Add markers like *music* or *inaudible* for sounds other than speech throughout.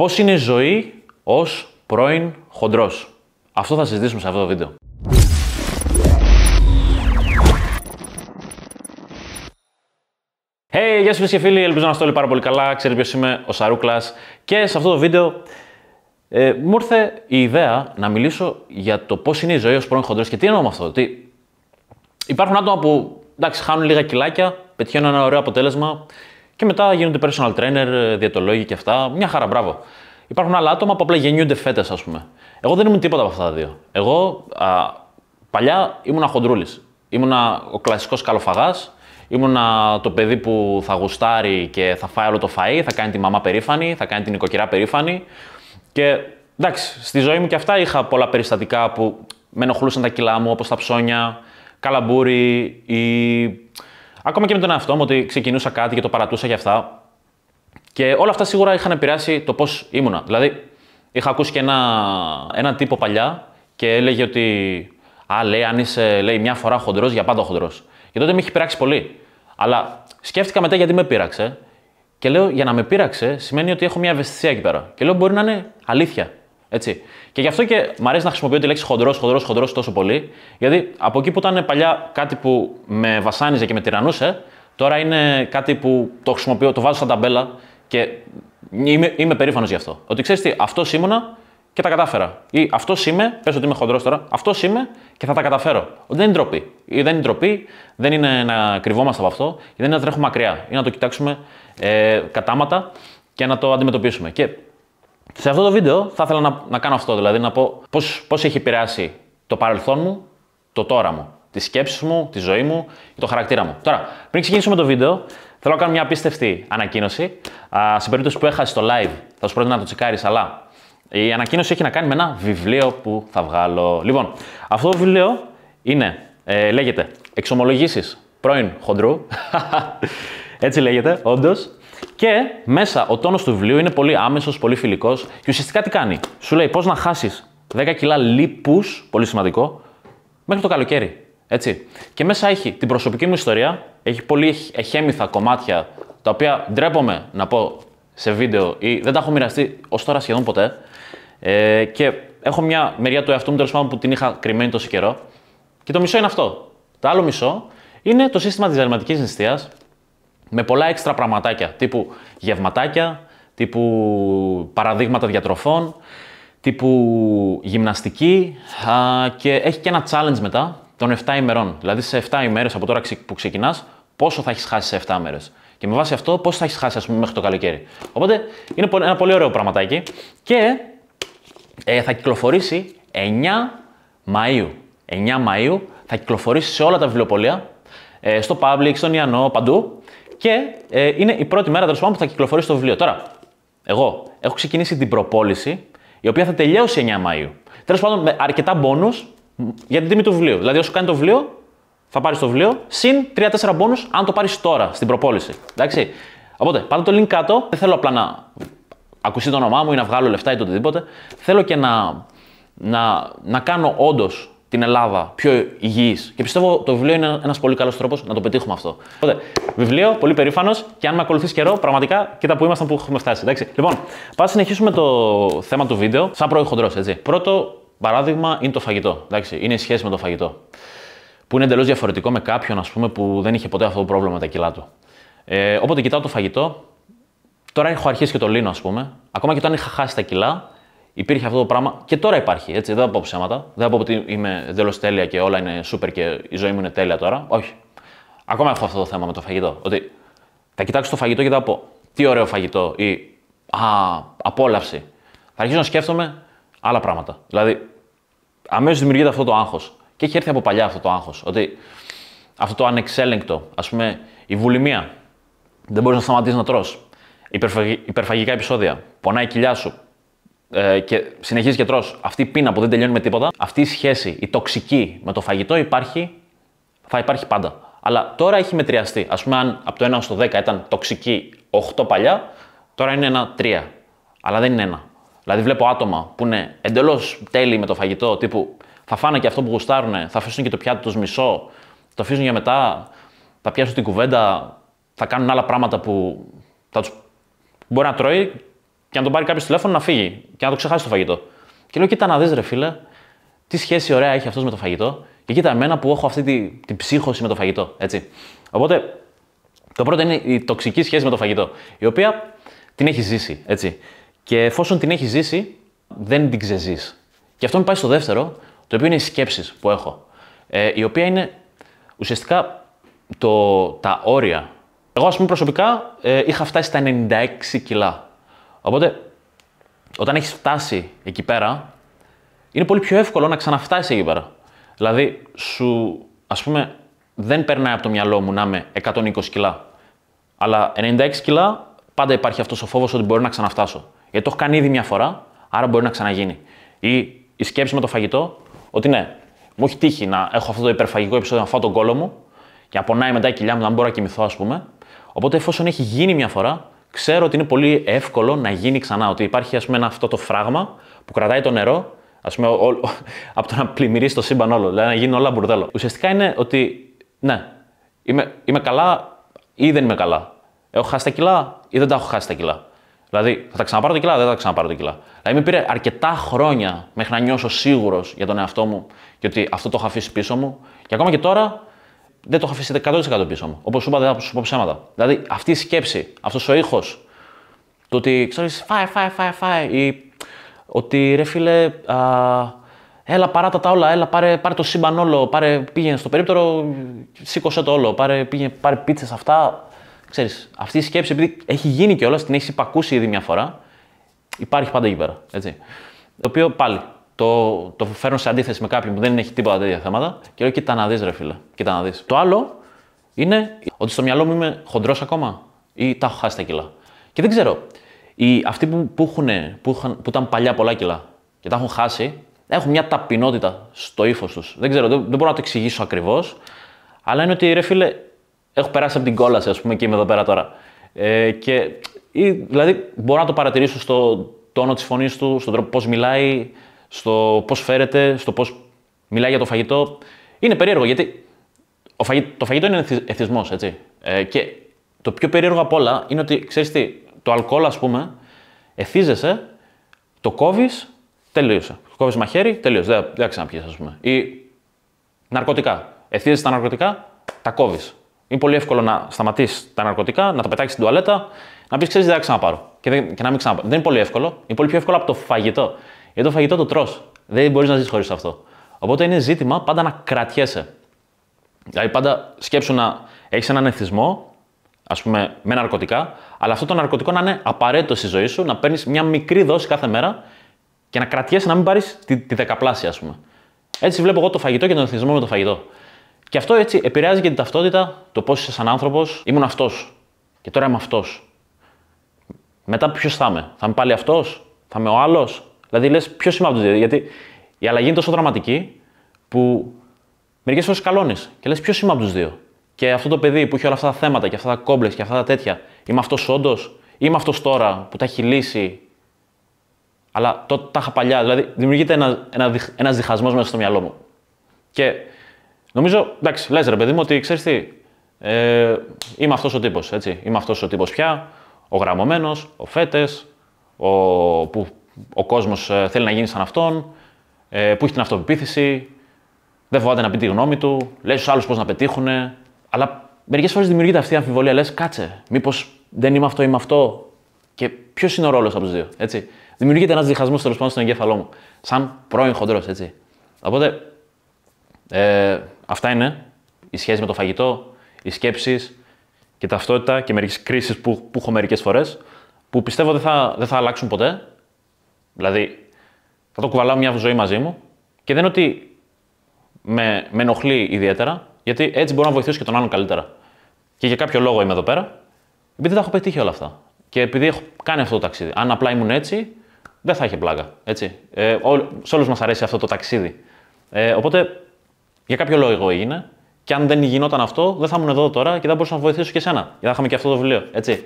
Πώς είναι η ζωή ως πρώην χοντρός. Αυτό θα συζητήσουμε σε αυτό το βίντεο. Hey, γεια σας και φίλοι, ελπίζω να είστε όλοι πάρα πολύ καλά. Ξέρετε ποιος είμαι, ο Σαρούκλας. Και σε αυτό το βίντεο ε, μου ήρθε η ιδέα να μιλήσω για το πώς είναι η ζωή ως πρώην χοντρός και τι εννοώ με αυτό. Ότι υπάρχουν άτομα που εντάξει, χάνουν λίγα κιλάκια, πετυχαίνουν ένα ωραίο αποτέλεσμα και μετά γίνονται personal trainer, διαιτολόγοι και αυτά. Μια χαρά, μπράβο. Υπάρχουν άλλα άτομα που απλά γεννιούνται φέτες, ας πούμε. Εγώ δεν ήμουν τίποτα από αυτά τα δύο. Εγώ α, παλιά ήμουν χοντρούλης. Ήμουνα ο κλασικός καλοφαγάς. Ήμουνα το παιδί που θα γουστάρει και θα φάει όλο το φαΐ, θα κάνει τη μαμά περήφανη, θα κάνει την οικοκυρά περήφανη. Και εντάξει, στη ζωή μου και αυτά είχα πολλά περιστατικά που με ενοχλούσαν τα κιλά μου, όπως τα ψώνια, καλαμπούρι ή Ακόμα και με τον εαυτό μου ότι ξεκινούσα κάτι και το παρατούσα για αυτά. Και όλα αυτά σίγουρα είχαν επηρεάσει το πώς ήμουνα. Δηλαδή, είχα ακούσει και ένα, έναν τύπο παλιά και έλεγε ότι. Α, λέει, αν είσαι λέει, μια φορά χοντρός, για πάντα χοντρός. Και τότε με είχε πειράξει πολύ. Αλλά σκέφτηκα μετά γιατί με πείραξε. Και λέω, για να με πείραξε, σημαίνει ότι έχω μια ευαισθησία εκεί πέρα. Και λέω, μπορεί να είναι αλήθεια. Έτσι. Και γι' αυτό και μου αρέσει να χρησιμοποιώ τη λέξη χοντρός, χοντρός, χοντρός τόσο πολύ. Γιατί από εκεί που ήταν παλιά κάτι που με βασάνιζε και με τυρανούσε, τώρα είναι κάτι που το χρησιμοποιώ, το βάζω σαν ταμπέλα και είμαι, είμαι περήφανος γι' αυτό. Ότι ξέρεις τι, αυτό ήμουνα και τα κατάφερα. Ή αυτό είμαι, πες ότι είμαι χοντρός τώρα, αυτό είμαι και θα τα καταφέρω. Δεν είναι ντροπή. Ή δεν είναι ντροπή, δεν είναι να κρυβόμαστε από αυτό, δεν είναι να τρέχουμε μακριά. Ή να το κοιτάξουμε ε, κατάματα και να το αντιμετωπίσουμε. Και σε αυτό το βίντεο θα ήθελα να, να κάνω αυτό, δηλαδή να πω πώς, πώς έχει επηρεάσει το παρελθόν μου, το τώρα μου, τις σκέψεις μου, τη ζωή μου και το χαρακτήρα μου. Τώρα, πριν ξεκινήσουμε το βίντεο, θέλω να κάνω μια απίστευτη ανακοίνωση. Α, σε περίπτωση που έχασες το live, θα σου πρότεινα να το τσεκάρεις, αλλά η ανακοίνωση έχει να κάνει με ένα βιβλίο που θα βγάλω. Λοιπόν, αυτό το βιβλίο είναι, ε, λέγεται «Εξομολογήσεις πρώην χοντρού». *laughs* Έτσι λέγεται, όντως. Και μέσα ο τόνος του βιβλίου είναι πολύ άμεσος, πολύ φιλικός και ουσιαστικά τι κάνει. Σου λέει πώς να χάσεις 10 κιλά λίπους, πολύ σημαντικό, μέχρι το καλοκαίρι. Έτσι. Και μέσα έχει την προσωπική μου ιστορία, έχει πολύ εχέμηθα κομμάτια τα οποία ντρέπομαι να πω σε βίντεο ή δεν τα έχω μοιραστεί ως τώρα σχεδόν ποτέ. Ε, και έχω μια μεριά του εαυτού μου τέλος που την είχα κρυμμένη τόσο καιρό. Και το μισό είναι αυτό. Το άλλο μισό είναι το σύστημα της δερματική νηστείας, με πολλά έξτρα πραγματάκια, τύπου γευματάκια, τύπου παραδείγματα διατροφών, τύπου γυμναστική α, και έχει και ένα challenge μετά των 7 ημερών. Δηλαδή σε 7 ημέρες από τώρα που ξεκινάς, πόσο θα έχεις χάσει σε 7 μέρες. Και με βάση αυτό, πόσο θα έχεις χάσει ας πούμε, μέχρι το καλοκαίρι. Οπότε είναι ένα πολύ ωραίο πραγματάκι και ε, θα κυκλοφορήσει 9 Μαΐου. 9 Μαΐου θα κυκλοφορήσει σε όλα τα βιβλιοπολία, ε, στο Public, στον Ιαννό, παντού. Και ε, είναι η πρώτη μέρα τέλος που θα κυκλοφορήσει το βιβλίο. Τώρα, εγώ έχω ξεκινήσει την προπόληση, η οποία θα τελειώσει 9 Μαου. Τέλος πάντων, με αρκετά bonus για την τιμή του βιβλίου. Δηλαδή, όσο κάνει το βιβλίο, θα πάρεις το βιβλίο, συν 3-4 bonus αν το πάρεις τώρα στην προπόληση. Εντάξει. Οπότε, πάτε το link κάτω. Δεν θέλω απλά να ακουστεί το όνομά μου ή να βγάλω λεφτά ή το οτιδήποτε. Θέλω και να, να κάνω όντως την Ελλάδα πιο υγιής. Και πιστεύω το βιβλίο είναι ένας πολύ καλός τρόπος να το πετύχουμε αυτό. Οπότε, βιβλίο, πολύ περήφανος και αν με ακολουθείς καιρό, πραγματικά κοίτα που ήμασταν που έχουμε φτάσει. Εντάξει. Λοιπόν, πάμε να συνεχίσουμε το θέμα του βίντεο, σαν έτσι. Πρώτο παράδειγμα είναι το φαγητό. Εντάξει. Είναι η σχέση με το φαγητό. Που είναι εντελώς διαφορετικό με κάποιον ας πούμε, που δεν είχε ποτέ αυτό το πρόβλημα με τα κιλά του. Ε, όποτε κοιτάω το φαγητό, τώρα έχω αρχίσει και το λύνω, ας πούμε. Ακόμα και όταν είχα χάσει τα κιλά, υπήρχε αυτό το πράγμα και τώρα υπάρχει. Έτσι, δεν θα πω ψέματα. Δεν θα πω ότι είμαι εντελώς τέλεια και όλα είναι σούπερ και η ζωή μου είναι τέλεια τώρα. Όχι. Ακόμα έχω αυτό το θέμα με το φαγητό. Ότι θα κοιτάξω το φαγητό και θα πω τι ωραίο φαγητό ή α, απόλαυση. Θα αρχίσω να σκέφτομαι άλλα πράγματα. Δηλαδή, αμέσως δημιουργείται αυτό το άγχος. Και έχει έρθει από παλιά αυτό το άγχος. Ότι αυτό το ανεξέλεγκτο, ας πούμε, η βουλημία. Δεν μπορείς να σταματήσεις να τρως Υπερφαγικά επεισόδια. Πονάει η κοιλιά σου ε, και συνεχίζει και τρως αυτή η πείνα που δεν τελειώνει με τίποτα, αυτή η σχέση, η τοξική με το φαγητό υπάρχει, θα υπάρχει πάντα. Αλλά τώρα έχει μετριαστεί. Ας πούμε, αν από το 1 στο 10 ήταν τοξική 8 παλιά, τώρα είναι ένα 3. Αλλά δεν είναι ένα. Δηλαδή, βλέπω άτομα που είναι εντελώς τέλειοι με το φαγητό, τύπου θα φάνε και αυτό που γουστάρουν, θα αφήσουν και το πιάτο τους μισό, το αφήσουν για μετά, θα πιάσουν την κουβέντα, θα κάνουν άλλα πράγματα που θα τους... μπορεί να τρώει και να τον πάρει κάποιος τηλέφωνο να φύγει και να το ξεχάσει το φαγητό. Και λέω: Κοίτα να δεις, ρε φίλε, τι σχέση ωραία έχει αυτός με το φαγητό και κοίτα εμένα που έχω αυτή την τη ψύχωση με το φαγητό. Έτσι. Οπότε το πρώτο είναι η τοξική σχέση με το φαγητό, η οποία την έχει ζήσει. Έτσι. Και εφόσον την έχει ζήσει, δεν την ξεζείς. Και αυτό με πάει στο δεύτερο, το οποίο είναι οι σκέψεις που έχω. Ε, η οποία είναι ουσιαστικά το, τα όρια. Εγώ, ας πούμε, προσωπικά ε, είχα φτάσει στα 96 κιλά Οπότε, όταν έχεις φτάσει εκεί πέρα, είναι πολύ πιο εύκολο να ξαναφτάσεις εκεί πέρα. Δηλαδή, σου, ας πούμε, δεν περνάει από το μυαλό μου να είμαι 120 κιλά. Αλλά 96 κιλά, πάντα υπάρχει αυτός ο φόβος ότι μπορεί να ξαναφτάσω. Γιατί το έχω κάνει ήδη μια φορά, άρα μπορεί να ξαναγίνει. Ή η σκέψη με το φαγητό, ότι ναι, μου έχει τύχει να έχω αυτό το υπερφαγικό επεισόδιο να φάω τον κόλο μου και να πονάει μετά η κοιλιά μου, να μην μπορώ να κοιμηθώ, ας πούμε. Οπότε, εφόσον έχει γίνει μια φορά, ξέρω ότι είναι πολύ εύκολο να γίνει ξανά. Ότι υπάρχει ας ένα, αυτό το φράγμα που κρατάει το νερό ας πούμε, ό, ό, από το να πλημμυρίσει το σύμπαν όλο, δηλαδή να γίνει όλα μπουρδέλο. Ουσιαστικά είναι ότι ναι, είμαι, είμαι καλά ή δεν είμαι καλά. Έχω χάσει τα κιλά ή δεν τα έχω χάσει τα κιλά. Δηλαδή, θα τα ξαναπάρω τα κιλά, δεν θα τα ξαναπάρω τα κιλά. Δηλαδή, με πήρε αρκετά χρόνια μέχρι να νιώσω σίγουρος για τον εαυτό μου και ότι αυτό το έχω αφήσει πίσω μου. Και ακόμα και τώρα δεν το είχα αφήσει 100% πίσω μου. Όπως σου είπα, δεν θα σου πω ψέματα. Δηλαδή, αυτή η σκέψη, αυτός ο ήχος, το ότι ξέρεις, φάει, φάει, φάει, φάει, ή ότι ρε φίλε, α, έλα παράτα τα όλα, έλα πάρε, πάρε το σύμπαν όλο, πάρε, πήγαινε στο περίπτερο, σήκωσε το όλο, πάρε, πήγαινε, πάρε πίτσες αυτά. Ξέρεις, αυτή η σκέψη, επειδή έχει γίνει κιόλας, την έχεις υπακούσει ήδη μια φορά, υπάρχει πάντα εκεί πέρα. Έτσι. Το οποίο πάλι το, το φέρνω σε αντίθεση με κάποιον που δεν έχει τίποτα τέτοια θέματα και λέω: Κοίτα να δεις, ρε φίλε. Κοίτα να δεις. Το άλλο είναι ότι στο μυαλό μου είμαι χοντρός ακόμα ή τα έχω χάσει τα κιλά. Και δεν ξέρω. Οι, αυτοί που, που, έχουν, που, ήταν παλιά πολλά κιλά και τα έχουν χάσει, έχουν μια ταπεινότητα στο ύφος τους. Δεν ξέρω, δεν, μπορώ να το εξηγήσω ακριβώς, αλλά είναι ότι ρε φίλε, έχω περάσει από την κόλαση, ας πούμε, και είμαι εδώ πέρα τώρα. Ε, και, ή, δηλαδή, μπορώ να το παρατηρήσω στο τόνο της φωνής του, στον τρόπο πώς μιλάει, στο πώς φέρεται, στο πώς μιλάει για το φαγητό. Είναι περίεργο γιατί φαγη... το φαγητό είναι εθισμός, έτσι. Ε, και το πιο περίεργο απ' όλα είναι ότι ξέρεις τι, το αλκοόλ, ας πούμε, εθίζεσαι, το κόβεις, τελείωσε. Κόβεις μαχαίρι, τελείωσε. Δεν, να πιει, ας πούμε. Ή ναρκωτικά. Εθίζεσαι τα ναρκωτικά, τα κόβεις. Είναι πολύ εύκολο να σταματήσεις τα ναρκωτικά, να τα πετάξεις στην τουαλέτα, να πεις: Ξέρεις, δεν θα Και, δεν, και να μην ξαναπάρω. Δεν είναι πολύ εύκολο. Είναι πολύ πιο εύκολο από το φαγητό. Γιατί ε, το φαγητό το τρώ. Δεν μπορείς να ζεις χωρίς αυτό. Οπότε είναι ζήτημα πάντα να κρατιέσαι. Δηλαδή, πάντα σκέψου να έχεις έναν εθισμό, ας πούμε, με ναρκωτικά, αλλά αυτό το ναρκωτικό να είναι απαραίτητο στη ζωή σου, να παίρνεις μια μικρή δόση κάθε μέρα και να κρατιέσαι να μην πάρεις τη, τη δεκαπλάσια, ας πούμε. Έτσι βλέπω εγώ το φαγητό και τον εθισμό με το φαγητό. Και αυτό έτσι επηρεάζει και την ταυτότητα, το πώς είσαι σαν άνθρωπος. Ήμουν αυτός. Και τώρα είμαι αυτός. Μετά ποιος θα είμαι, θα είμαι πάλι αυτός, θα είμαι ο άλλος, Δηλαδή λες, ποιος είμαι από τους δύο. Γιατί η αλλαγή είναι τόσο δραματική που μερικές φορές καλώνει και λες, ποιος είμαι από τους δύο. Και αυτό το παιδί που έχει όλα αυτά τα θέματα και αυτά τα κόμπλε και αυτά τα τέτοια, είμαι αυτός όντως, είμαι αυτός τώρα που τα έχει λύσει. Αλλά τότε τα είχα παλιά. Δηλαδή δημιουργείται ένα, ένα, ένας διχασμός μέσα στο μυαλό μου. Και νομίζω, εντάξει, λες ρε παιδί μου, ότι ξέρεις τι, ε, είμαι αυτός ο τύπος. Είμαι αυτός ο τύπος πια, ο γραμμωμένος, ο φέτες, ο που ο κόσμος ε, θέλει να γίνει σαν αυτόν, ε, που έχει την αυτοπεποίθηση, δεν φοβάται να πει τη γνώμη του, λέει στους άλλους πώς να πετύχουν. Αλλά μερικές φορές δημιουργείται αυτή η αμφιβολία. Λες, κάτσε, μήπως δεν είμαι αυτό, είμαι αυτό. Και ποιος είναι ο ρόλος από τους δύο. Έτσι. Δημιουργείται ένας διχασμός τέλος πάντων στον εγκέφαλό μου. Σαν πρώην χοντρός, έτσι. Οπότε ε, αυτά είναι. Η σχέση με το φαγητό, οι σκέψεις και ταυτότητα και μερικές κρίσεις που, που έχω μερικές φορές που πιστεύω δεν θα, δεν θα αλλάξουν ποτέ, Δηλαδή, θα το κουβαλάω μια ζωή μαζί μου και δεν ότι με, με ενοχλεί ιδιαίτερα, γιατί έτσι μπορώ να βοηθήσω και τον άλλον καλύτερα. Και για κάποιο λόγο είμαι εδώ πέρα, επειδή τα έχω πετύχει όλα αυτά. Και επειδή έχω κάνει αυτό το ταξίδι. Αν απλά ήμουν έτσι, δεν θα είχε πλάκα. Έτσι. Ε, σε όλους μας αρέσει αυτό το ταξίδι. Ε, οπότε, για κάποιο λόγο εγώ έγινε. Και αν δεν γινόταν αυτό, δεν θα ήμουν εδώ τώρα και δεν μπορούσα να βοηθήσω και εσένα. Γιατί θα είχαμε και αυτό το βιβλίο. Έτσι.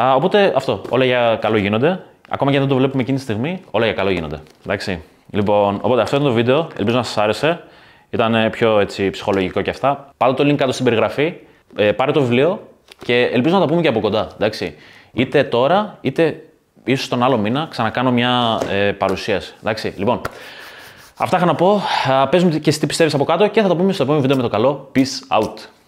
Α, οπότε αυτό. Όλα για καλό γίνονται. Ακόμα και αν δεν το βλέπουμε εκείνη τη στιγμή, όλα για καλό γίνονται. Εντάξει. Λοιπόν, οπότε αυτό ήταν το βίντεο. Ελπίζω να σας άρεσε. Ήταν ε, πιο έτσι, ψυχολογικό και αυτά. Πάρε το link κάτω στην περιγραφή. Ε, πάρε το βιβλίο και ελπίζω να τα πούμε και από κοντά. Εντάξει. Είτε τώρα, είτε ίσως τον άλλο μήνα ξανακάνω μια ε, παρουσίαση. Εντάξει. Λοιπόν, αυτά είχα να πω. Παίζουμε και εσύ τι πιστεύεις από κάτω και θα το πούμε στο επόμενο βίντεο με το καλό. Peace out.